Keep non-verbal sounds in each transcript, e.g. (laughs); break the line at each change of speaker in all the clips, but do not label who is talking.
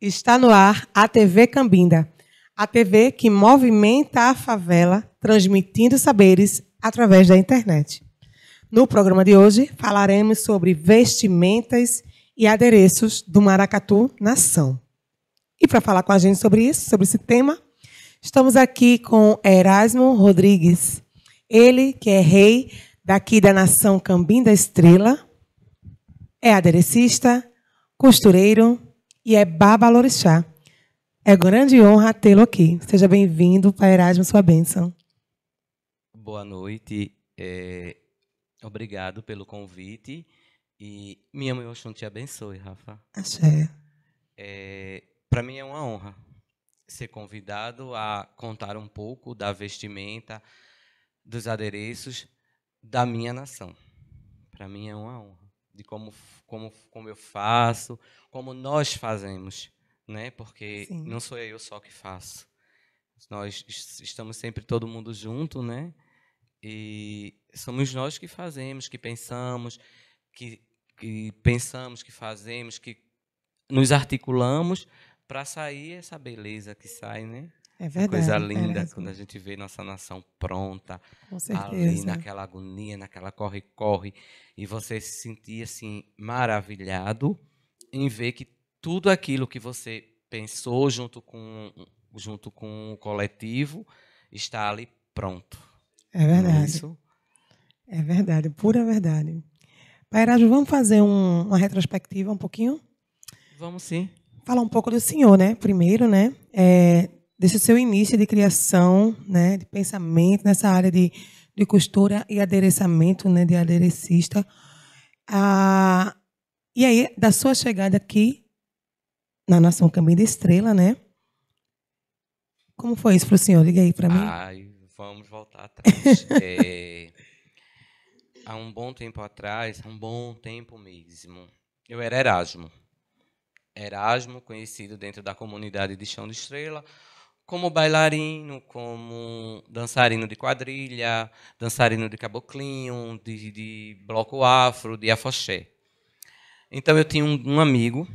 Está no ar a TV Cambinda, a TV que movimenta a favela, transmitindo saberes através da internet. No programa de hoje, falaremos sobre vestimentas e adereços do Maracatu Nação. E para falar com a gente sobre isso, sobre esse tema, estamos aqui com Erasmo Rodrigues. Ele que é rei daqui da nação Cambinda Estrela, é aderecista, costureiro, e é Babalorixá. É grande honra tê-lo aqui. Seja bem-vindo para Erasmo, sua bênção.
Boa noite. É... Obrigado pelo convite. E minha mãe Oxum te abençoe, Rafa. É... Para mim é uma honra ser convidado a contar um pouco da vestimenta, dos adereços da minha nação. Para mim é uma honra de como, como, como eu faço, como nós fazemos, né? Porque Sim. não sou eu só que faço. Nós estamos sempre todo mundo junto, né? E somos nós que fazemos, que pensamos, que, que pensamos, que fazemos, que nos articulamos para sair essa beleza que sai, né? É, é verdade. Coisa é linda é quando a gente vê nossa nação pronta, ali naquela agonia, naquela corre-corre, e você se sentir assim maravilhado em ver que tudo aquilo que você pensou junto com junto com o coletivo está ali pronto.
É verdade. É isso? É verdade, pura verdade. Pai Erasmo, vamos fazer um, uma retrospectiva um pouquinho? Vamos sim. Falar um pouco do senhor, né? Primeiro, né? É, desde o seu início de criação, né, de pensamento nessa área de, de costura e adereçamento, né, de aderecista. Ah, e aí, da sua chegada aqui na Nação Caminho da Estrela, né? Como foi isso para o senhor? Liga aí para mim. Ai,
vamos voltar atrás. (laughs) é, há um bom tempo atrás, um bom tempo mesmo, eu era Erasmo. Erasmo, conhecido dentro da comunidade de Chão de Estrela, como bailarino, como dançarino de quadrilha, dançarino de caboclinho, de, de bloco afro, de afoxé. Então eu tinha um, um amigo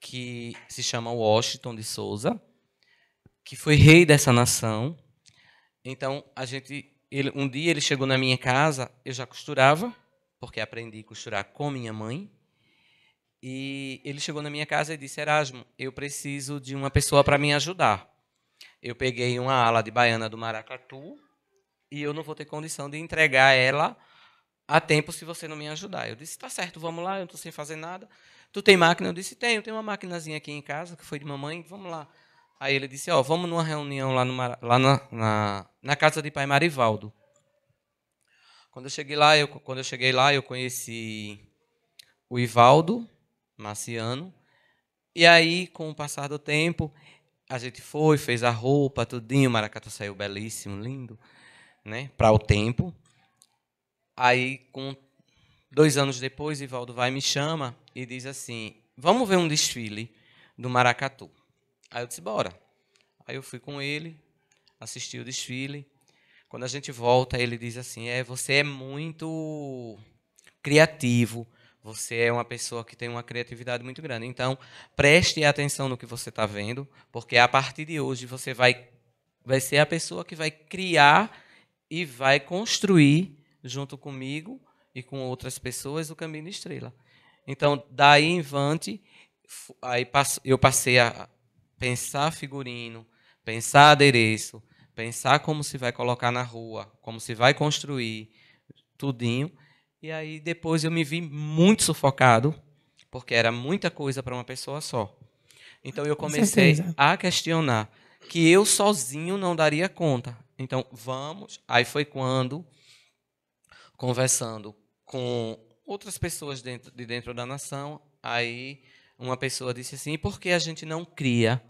que se chama Washington de Souza, que foi rei dessa nação. Então a gente, ele, um dia ele chegou na minha casa, eu já costurava, porque aprendi a costurar com minha mãe. E ele chegou na minha casa e disse: Erasmo, eu preciso de uma pessoa para me ajudar eu peguei uma ala de baiana do Maracatu e eu não vou ter condição de entregar ela a tempo se você não me ajudar. Eu disse, tá certo, vamos lá, eu não estou sem fazer nada. Tu tem máquina? Eu disse, tenho, Tenho uma maquinazinha aqui em casa, que foi de mamãe, vamos lá. Aí ele disse, ó, oh, vamos numa reunião lá, no, lá na, na, na, casa de pai Marivaldo. Quando eu cheguei lá, eu, quando eu cheguei lá, eu conheci o Ivaldo Marciano. E aí, com o passar do tempo, a gente foi, fez a roupa, tudinho, o maracatu saiu belíssimo, lindo, né? Para o tempo. Aí, com dois anos depois, Ivaldo vai me chama e diz assim: "Vamos ver um desfile do maracatu". Aí eu disse: "Bora". Aí eu fui com ele, assisti o desfile. Quando a gente volta, ele diz assim: "É, você é muito criativo. Você é uma pessoa que tem uma criatividade muito grande. Então, preste atenção no que você está vendo, porque a partir de hoje você vai, vai ser a pessoa que vai criar e vai construir, junto comigo e com outras pessoas, o caminho de estrela. Então, daí em diante, aí eu passei a pensar figurino, pensar adereço, pensar como se vai colocar na rua, como se vai construir, tudinho. E aí depois eu me vi muito sufocado, porque era muita coisa para uma pessoa só. Então eu comecei a questionar que eu sozinho não daria conta. Então vamos. Aí foi quando, conversando com outras pessoas dentro, de dentro da nação, aí uma pessoa disse assim: por que a gente não cria?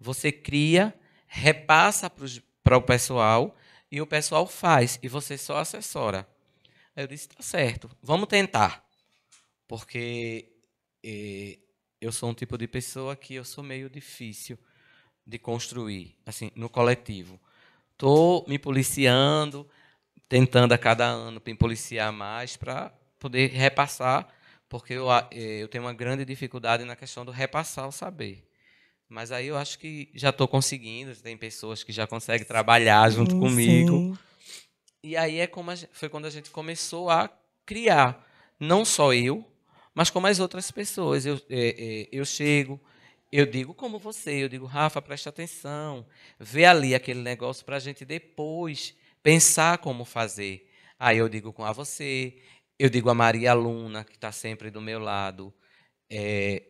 Você cria, repassa para o pessoal e o pessoal faz, e você só assessora. Aí eu disse: tá certo, vamos tentar. Porque eh, eu sou um tipo de pessoa que eu sou meio difícil de construir, assim, no coletivo. Tô me policiando, tentando a cada ano me policiar mais para poder repassar, porque eu, eh, eu tenho uma grande dificuldade na questão do repassar o saber. Mas aí eu acho que já estou conseguindo, tem pessoas que já conseguem trabalhar junto sim, comigo. Sim. E aí é como gente, foi quando a gente começou a criar, não só eu, mas como as outras pessoas. Eu, é, é, eu chego, eu digo como você, eu digo, Rafa, preste atenção, vê ali aquele negócio para a gente depois pensar como fazer. Aí eu digo com a você, eu digo a Maria Luna, que está sempre do meu lado, é,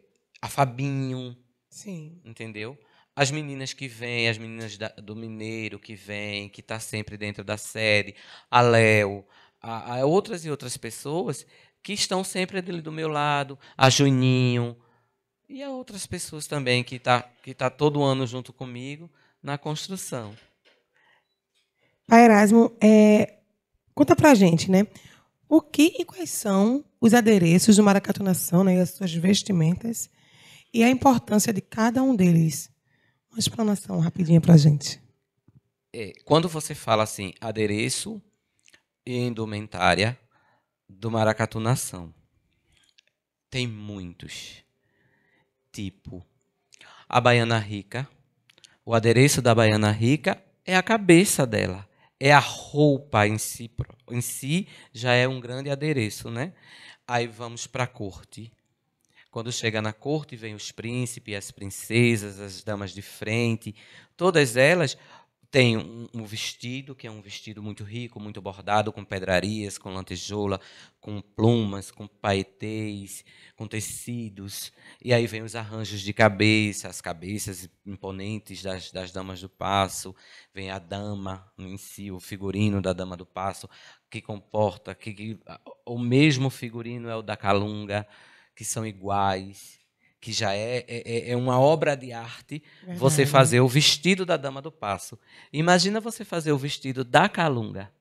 a
Fabinho. Sim.
Entendeu? as meninas que vêm, as meninas da, do Mineiro que vêm, que está sempre dentro da sede, a Léo, a, a, outras e outras pessoas que estão sempre ali do meu lado, a Juninho e a outras pessoas também que tá que tá todo ano junto comigo na construção.
Pai Erasmo, é, conta pra gente, né? O que e quais são os adereços do Maracatunação, né, as suas vestimentas e a importância de cada um deles? uma explanação rapidinha para a gente.
É, quando você fala assim, adereço e indumentária do Maracatu Nação, tem muitos. Tipo, a Baiana Rica, o adereço da Baiana Rica é a cabeça dela. É a roupa em si, em si já é um grande adereço, né? Aí vamos para a corte. Quando chega na corte, vem os príncipes, as princesas, as damas de frente, todas elas têm um, vestido, que é um vestido muito rico, muito bordado, com pedrarias, com lantejoula, com plumas, com paetês, com tecidos. E aí vem os arranjos de cabeça, as cabeças imponentes das, das damas do passo, vem a dama em si, o figurino da dama do passo, que comporta, que, que o mesmo figurino é o da calunga que são iguais, que já é, é, é, é uma obra de arte, Verdade. você fazer o vestido da Dama do Passo. Imagina você fazer o vestido da Calunga.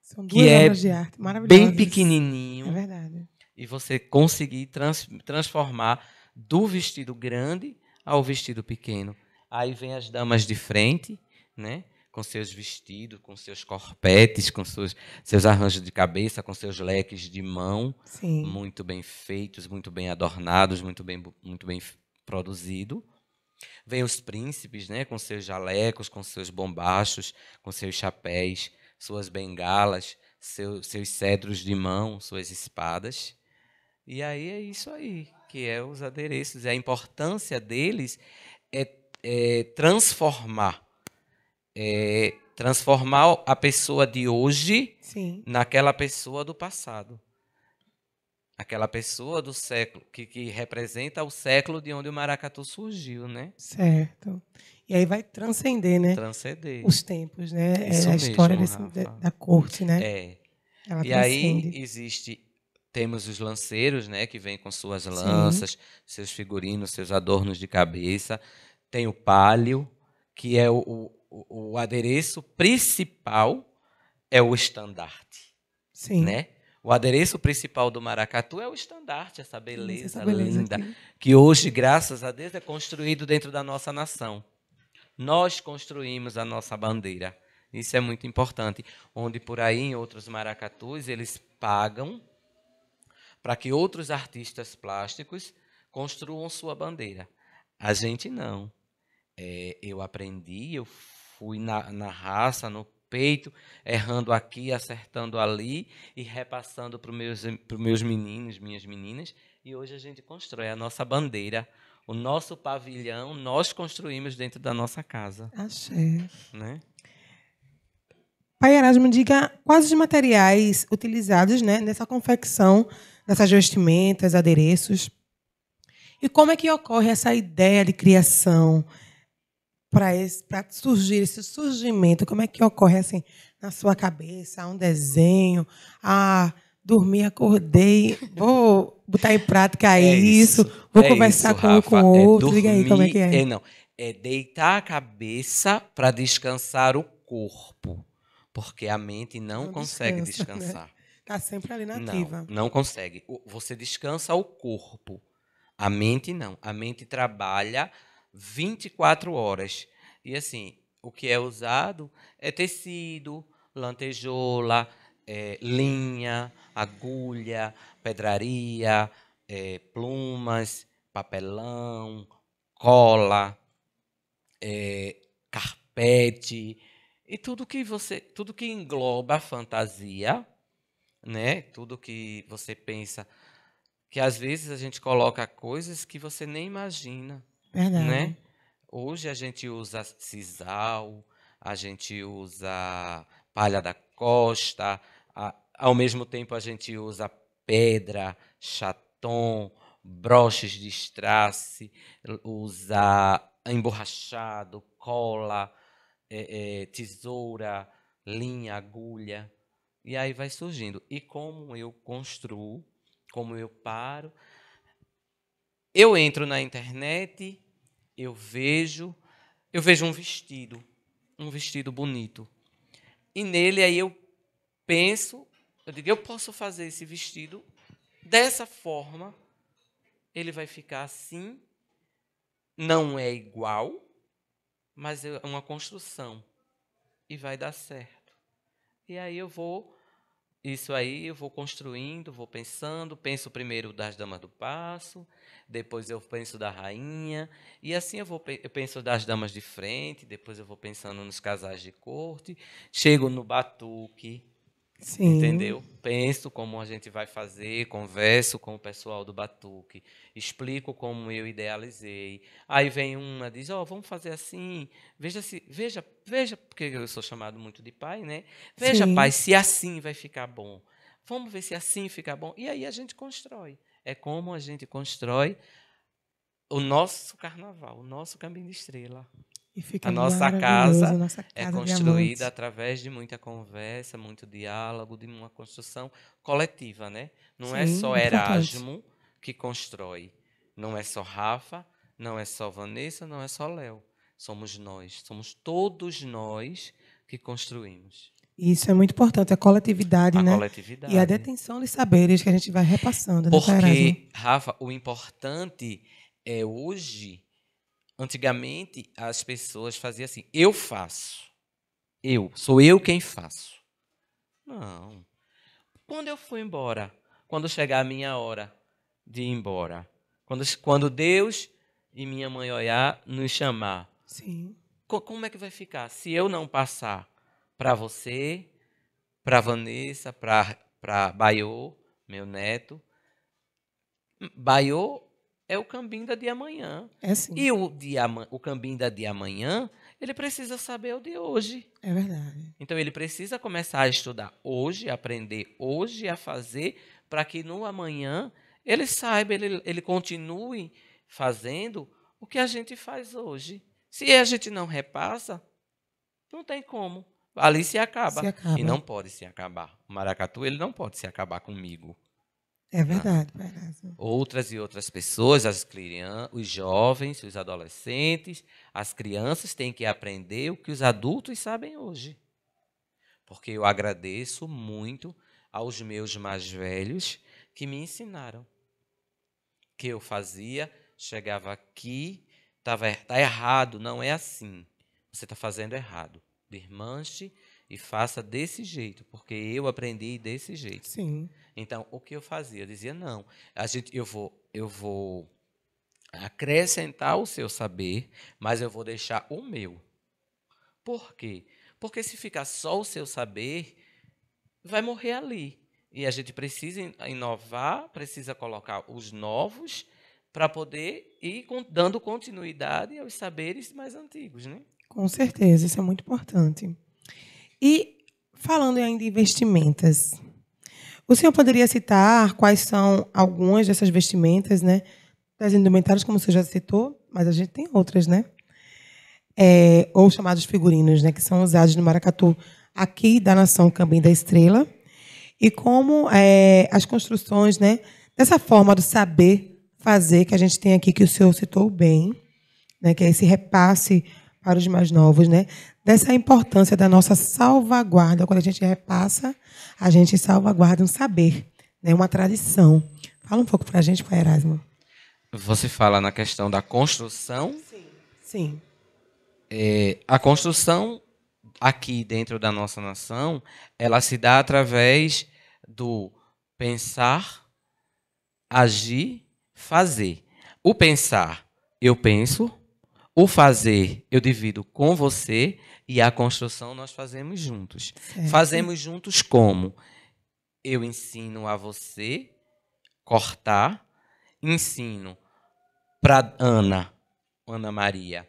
São duas que é de arte Bem pequenininho. É verdade.
E você conseguir trans, transformar do vestido grande ao vestido pequeno. Aí vem as damas de frente, né? com seus vestidos, com seus corpetes, com seus, seus arranjos de cabeça, com seus leques de mão, Sim. muito bem feitos, muito bem adornados, muito bem, muito bem produzido. Vem os príncipes, né, com seus jalecos, com seus bombachos, com seus chapéus, suas bengalas, seu, seus cedros de mão, suas espadas. E aí é isso aí, que é os adereços. E a importância deles é, é transformar é, transformar a pessoa de hoje Sim. naquela pessoa do passado. Aquela pessoa do século, que, que representa o século de onde o maracatu surgiu, né? Certo.
E aí vai transcender, né? Transcender. Os tempos, né? é a história desse, da, da, corte, né? É. Ela e aí
existe temos os lanceiros, né, que vêm com suas lanças, Sim. seus figurinos, seus adornos de cabeça. Tem o palio, que é o, o, o adereço principal é o estandarte. Sim. Né? O adereço principal do maracatu é o estandarte, essa beleza, essa beleza linda, aqui. que hoje, graças a Deus, é construído dentro da nossa nação. Nós construímos a nossa bandeira. Isso é muito importante. Onde por aí, em outros maracatus, eles pagam para que outros artistas plásticos construam sua bandeira. A gente não. É, eu aprendi, eu fui na, na raça, no peito, errando aqui, acertando ali e repassando para os meus, os meus meninos, minhas meninas. E hoje a gente constrói a nossa bandeira, o nosso pavilhão, nós construímos dentro da nossa casa. Achei. Né?
Pai Erasmo, diga quais os materiais utilizados né, nessa confecção dessas vestimentas, adereços. E como é que ocorre essa ideia de criação, para surgir esse surgimento? Como é que ocorre assim na sua cabeça? um desenho? Ah, dormi, acordei, vou botar em prática é isso, isso, vou é conversar isso, com Rafa, um com o é outro. Dormir, Diga aí como é que é. é não,
é deitar a cabeça para descansar o corpo, porque a mente não, não consegue descansa, né? descansar. Né?
Tá sempre ali na ativa. Não,
não consegue. Você descansa o corpo. A mente não. A mente trabalha 24 horas. E assim, o que é usado é tecido, lantejola, é, linha, agulha, pedraria, é, plumas, papelão, cola, é, carpete e tudo que você, tudo que engloba a fantasia, né? Tudo que você pensa que às vezes a gente coloca coisas que você nem imagina. Verdade. né? Hoje a gente usa sisal, a gente usa palha da costa, a, ao mesmo tempo a gente usa pedra, chaton, broches de strass, usa emborrachado, cola, é, é, tesoura, linha, agulha. E aí vai surgindo. E como eu construo, como eu paro. Eu entro na internet, eu vejo, eu vejo um vestido, um vestido bonito. E nele aí eu penso, eu digo, eu posso fazer esse vestido dessa forma, ele vai ficar assim, não é igual, mas é uma construção e vai dar certo. E aí eu vou isso aí eu vou construindo, vou pensando, penso primeiro das damas do passo, depois eu penso da rainha, e assim eu vou eu penso das damas de frente, depois eu vou pensando nos casais de corte, chego no batuque, Sim. Entendeu? Penso como a gente vai fazer, converso com o pessoal do Batuque, explico como eu idealizei. Aí vem uma, diz: "Ó, oh, vamos fazer assim. Veja se, veja, veja, porque eu sou chamado muito de pai, né? Veja, Sim. pai, se assim vai ficar bom. Vamos ver se assim fica bom". E aí a gente constrói. É como a gente constrói o nosso carnaval, o nosso caminho de estrela a nossa é casa, nossa casa é construída através de muita conversa, muito diálogo, de uma construção coletiva, né? Não é Sim, é só Erasmo importante. que constrói, não é só Rafa, não é só Vanessa, não é só Léo. Somos nós, somos todos nós que construímos.
Isso é muito importante, a coletividade, a né? Coletividade. E a detenção de saberes que a gente vai repassando. Né, Porque, né,
Rafa, o importante é hoje Antigamente, as pessoas faziam assim: eu faço. Eu. Sou eu quem faço. Não. Quando eu fui embora, quando chegar a minha hora de ir embora, quando, quando Deus e minha mãe olhar, nos chamar. Sim. Co como é que vai ficar se eu não passar para você, para Vanessa, para Baiô, meu neto? Hum, Baiô é o Cambinda de amanhã. É sim. E o, de, o Cambinda de amanhã, ele precisa saber o de hoje. É verdade. Então, ele precisa começar a estudar hoje, aprender hoje, a fazer, para que no amanhã ele saiba, ele, ele continue fazendo o que a gente faz hoje. Se a gente não repassa, não tem como. Ali se acaba. se acaba. E não pode se acabar. O maracatu, ele não pode se acabar comigo.
É ah. verdade, né? verdade.
Outras e outras pessoas, as crianças, os jovens, os adolescentes, as crianças têm que aprender o que os adultos sabem hoje. Porque eu agradeço muito aos meus mais velhos que me ensinaram. Que eu fazia, chegava aqui, estava tá errado, não é assim. Você está fazendo errado. Birmanche, e faça desse jeito, porque eu aprendi desse jeito. Sim. Então, o que eu fazia? Eu dizia, não, a gente, eu, vou, eu vou acrescentar o seu saber, mas eu vou deixar o meu. Por quê? Porque se ficar só o seu saber, vai morrer ali. E a gente precisa inovar, precisa colocar os novos para poder ir dando continuidade aos saberes mais antigos, né?
Com certeza, isso é muito importante. E falando ainda em vestimentas, o senhor poderia citar quais são algumas dessas vestimentas, né? Das indumentárias, como o senhor já citou, mas a gente tem outras, né? É, ou chamados figurinos, né? Que são usados no maracatu aqui da nação Cambim da Estrela. E como é, as construções, né? Dessa forma do saber fazer que a gente tem aqui, que o senhor citou bem, né? Que é esse repasse para os mais novos, né? Dessa importância da nossa salvaguarda. Quando a gente repassa, a gente salvaguarda um saber, né? uma tradição. Fala um pouco para a gente, Pai Erasmo.
Você fala na questão da construção. Sim. Sim. É, a construção aqui dentro da nossa nação, ela se dá através do pensar, agir, fazer. O pensar, eu penso, o fazer eu divido com você e a construção nós fazemos juntos. Certo. Fazemos juntos como? Eu ensino a você cortar, ensino para Ana, Ana Maria,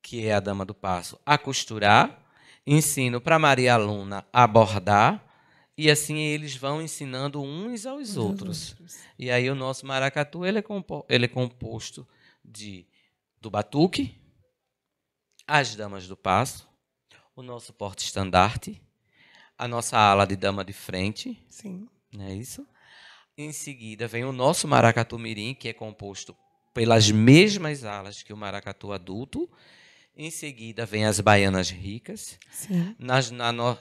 que é a dama do passo, a costurar, ensino para Maria Luna a bordar. E assim eles vão ensinando uns aos outros. outros. E aí o nosso maracatu ele é, compo ele é composto de do batuque, as damas do passo, o nosso porte-estandarte, a nossa ala de dama de frente. Sim. Não é isso? Em seguida vem o nosso maracatu mirim, que é composto pelas mesmas alas que o maracatu adulto. Em seguida vem as baianas ricas. Nas, na no,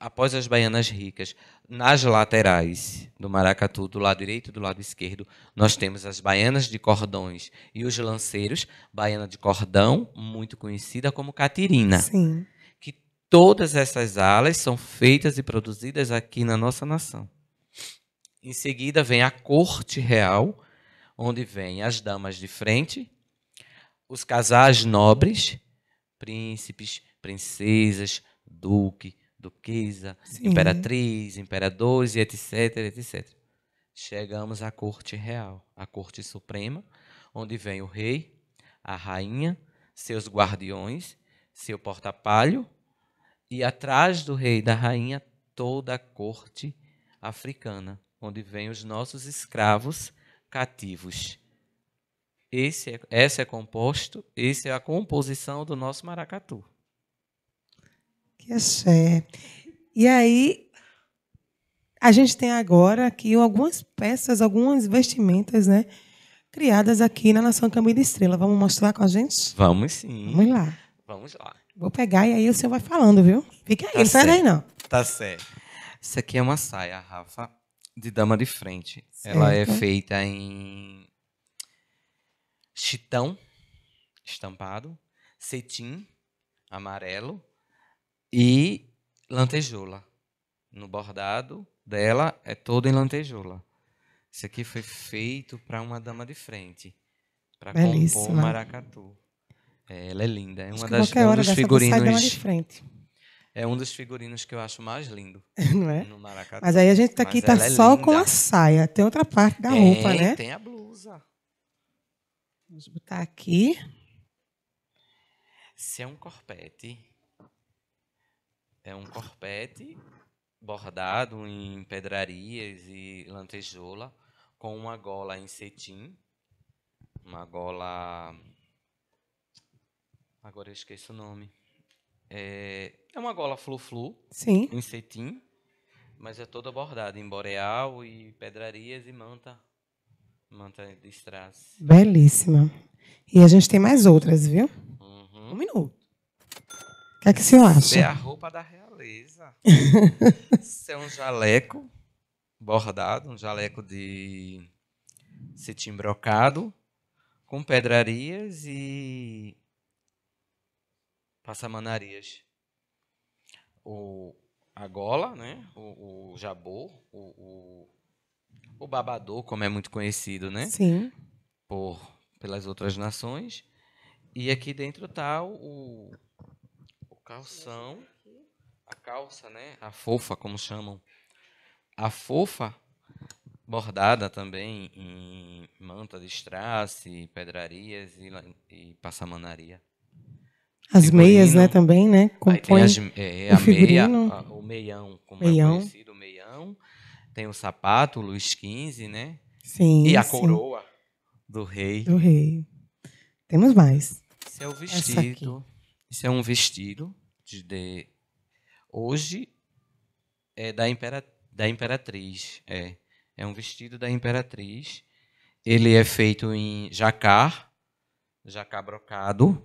após as baianas ricas, nas laterais do maracatu, do lado direito e do lado esquerdo, nós temos as baianas de cordões e os lanceiros. Baiana de cordão, muito conhecida como catirina. Sim. Que todas essas alas são feitas e produzidas aqui na nossa nação. Em seguida vem a corte real, onde vem as damas de frente, os casais nobres, príncipes, princesas, duque, duquesa, Sim. imperatriz, imperadores, etc, etc. Chegamos à corte real, à corte suprema, onde vem o rei, a rainha, seus guardiões, seu porta-palho, e atrás do rei e da rainha toda a corte africana, onde vem os nossos escravos cativos. Esse é, esse é composto, essa é a composição do nosso maracatu.
Que axé. E aí, a gente tem agora aqui algumas peças, algumas vestimentas, né? Criadas aqui na Nação Caminho de Estrela. Vamos mostrar com a gente? Vamos sim. Vamos lá. Vamos lá. Vou pegar e aí o senhor vai falando, viu? Fica aí, tá não sai daí não.
Tá certo. Isso aqui é uma saia, Rafa, de dama de frente. Certo. Ela é feita em chitão estampado, cetim amarelo, e lantejoula. No bordado dela é todo em lantejoula. Isso aqui foi feito para uma dama de frente, para compor o maracatu. É, ela é linda, é uma das um dos figurinos. Dama de frente. É um dos figurinos que eu acho mais lindo. (laughs) Não é? No maracatu. Mas aí a gente tá aqui Mas tá é só é com
a saia, tem outra parte da roupa, né? Tem a blusa. Vamos botar aqui. Se
é um corpete, é um corpete bordado em pedrarias e lantejola com uma gola em cetim, uma gola agora eu esqueço o nome. É, é uma gola flu-flu Sim. em cetim, mas é toda bordada em boreal e pedrarias e manta manta de strass.
Belíssima. E a gente tem mais outras, viu? Uhum. Um minuto que é que você acha? É a
roupa da realeza.
(laughs) Isso
é um jaleco bordado, um jaleco de cetim brocado, com pedrarias e passamanarias. O, a gola, né? o, o jabô, o, o, o babador, como é muito conhecido, né? Sim. Por, pelas outras nações. E aqui dentro está o, calção, tá a calça, né? A fofa, como chamam. A fofa, bordada também em manta de strass, pedrarias e, e passamanaria.
As figurino. meias, né, também, né? Compõe as, é, é o a figurino. meia, a, o meião, como é meião. é conhecido, o
meião. Tem o sapato, o Luiz XV, né? Sim. E a sim. coroa do rei. Do rei.
Temos mais. Seu é o vestido.
Isso é um vestido de, de hoje é da, impera, da imperatriz, é é um vestido da imperatriz. Ele é feito em jacar,
jacar brocado,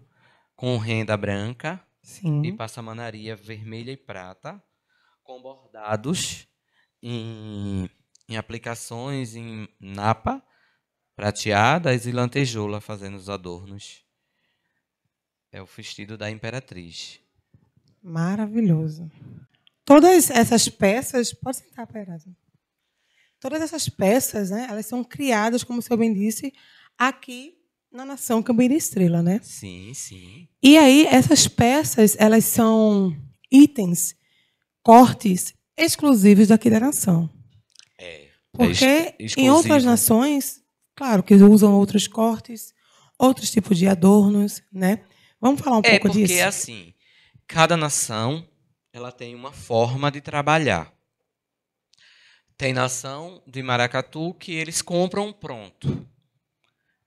com renda branca Sim. e passamanaria vermelha e prata, com bordados em, em aplicações em napa prateadas e lantejoula fazendo os adornos. É o vestido da imperatriz.
Maravilhoso. Todas essas peças, pode sentar, Perasa. Todas essas peças, né, elas são criadas, como o senhor bem disse, aqui na nação Cambeira Estrela, né? Sim, sim. E aí essas peças, elas são itens, cortes exclusivos daqui da nação. É. é Porque é em outras nações, claro que usam outros cortes, outros tipos de adornos, né? Vamos falar um é pouco porque, disso? É porque, assim,
cada nação ela tem uma forma de trabalhar. Tem nação de maracatu que eles compram pronto.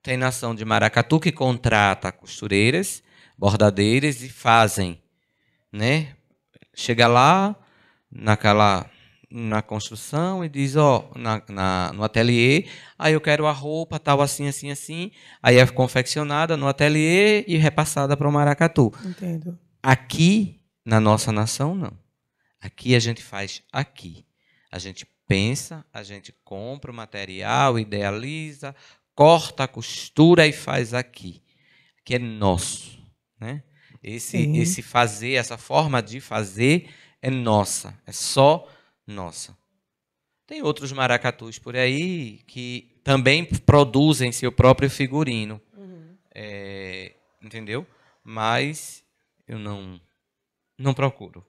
Tem nação de maracatu que contrata costureiras, bordadeiras e fazem, né? Chega lá naquela na construção e diz, ó, na, na, no ateliê, aí eu quero a roupa tal, assim, assim, assim. Aí é confeccionada no ateliê e repassada para o maracatu. Entendo. Aqui, na nossa nação, não. Aqui a gente faz aqui. A gente pensa, a gente compra o material, idealiza, corta, costura e faz aqui. Que é nosso, né? Esse, esse fazer, essa forma de fazer é nossa. É só nossa. Tem outros maracatus por aí que também produzem seu próprio figurino. Uhum. É, entendeu? Mas eu não não procuro.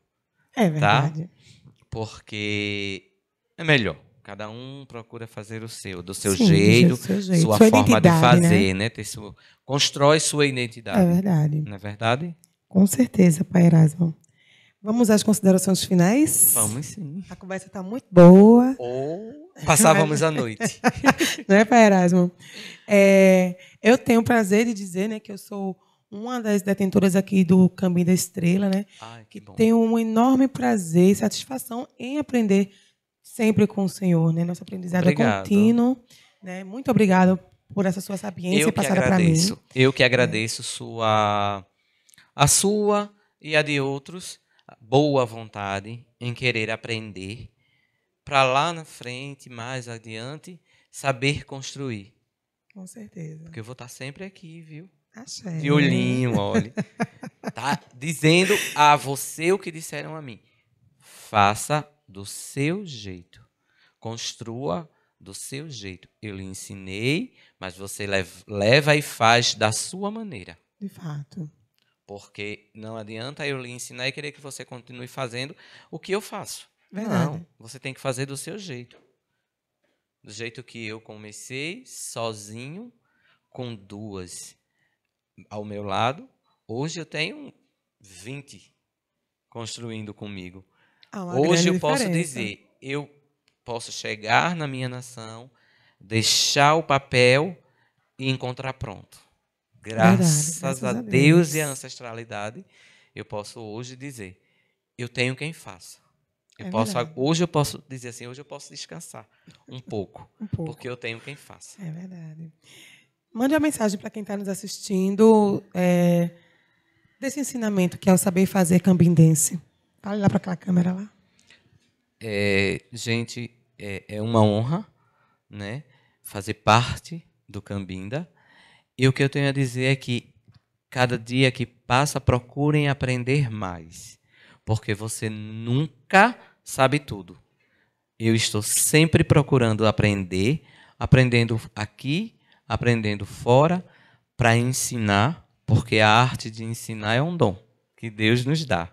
É tá? verdade. Tá? Porque é melhor. Cada um procura fazer o seu, do seu, Sim, jeito, seu jeito, sua, sua forma de né? fazer, né? né? Sua, constrói sua é identidade. É verdade. Não é verdade?
Com certeza, Pai Erasmo. Vamos às considerações finais? Vamos sim. A conversa está muito boa. Ou (laughs) passávamos a noite. (laughs) Não é, Pai Erasmo? É, eu tenho o prazer de dizer né, que eu sou uma das detentoras aqui do Caminho da Estrela, né? Ai, que bom. Tenho um enorme prazer e satisfação em aprender sempre com o Senhor, né? Nosso aprendizado é contínuo, né? Muito obrigado por essa sua sabiência eu passada para mim.
Eu que é. agradeço sua a sua e a de outros boa vontade em querer aprender, para lá na frente, mais adiante, saber construir.
Com certeza.
Porque eu vou estar tá sempre aqui, viu? Achei.
De olhinho, olhe.
(laughs) tá dizendo a você o que disseram a mim. Faça do seu jeito. Construa do seu jeito. Eu lhe ensinei, mas você leva e faz da sua maneira.
De fato.
Porque não adianta eu lhe ensinar e querer que você continue fazendo o que eu faço. Verdade. Não, você tem que fazer do seu jeito. Do jeito que eu comecei, sozinho, com duas ao meu lado. Hoje eu tenho 20 construindo comigo.
Ah, Hoje eu posso dizer,
eu posso chegar na minha nação, deixar o papel e encontrar pronto. Graças, graças a, Deus. Deus e à ancestralidade, eu posso hoje dizer: eu tenho quem faça. Eu é posso, hoje eu posso dizer assim, hoje eu posso descansar um pouco, (laughs) um pouco. porque eu tenho quem faça.
É verdade. Mande uma mensagem para quem está nos assistindo é, desse ensinamento que é o saber fazer cambindense. Fale lá para aquela câmera lá.
É, gente, é, é uma honra né, fazer parte do Cambinda. E o que eu tenho a dizer é que cada dia que passa, procurem aprender mais, porque você nunca sabe tudo. Eu estou sempre procurando aprender, aprendendo aqui, aprendendo fora, para ensinar, porque a arte de ensinar é um dom que Deus nos dá.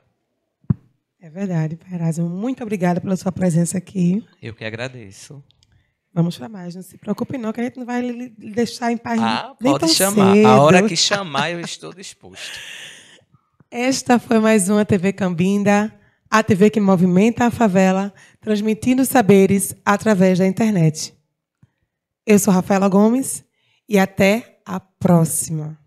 É verdade, Perazio. Muito obrigada pela sua presença aqui.
Eu que agradeço.
Vamos chamar, não se preocupe não, que a gente não vai lhe deixar em paz ah, nem pode tão chamar. Cedo. A hora que
chamar, eu estou disposto.
(laughs) Esta foi mais uma TV Cambinda, a TV que movimenta a favela, transmitindo saberes através da internet. Eu sou Rafaela Gomes e até a próxima.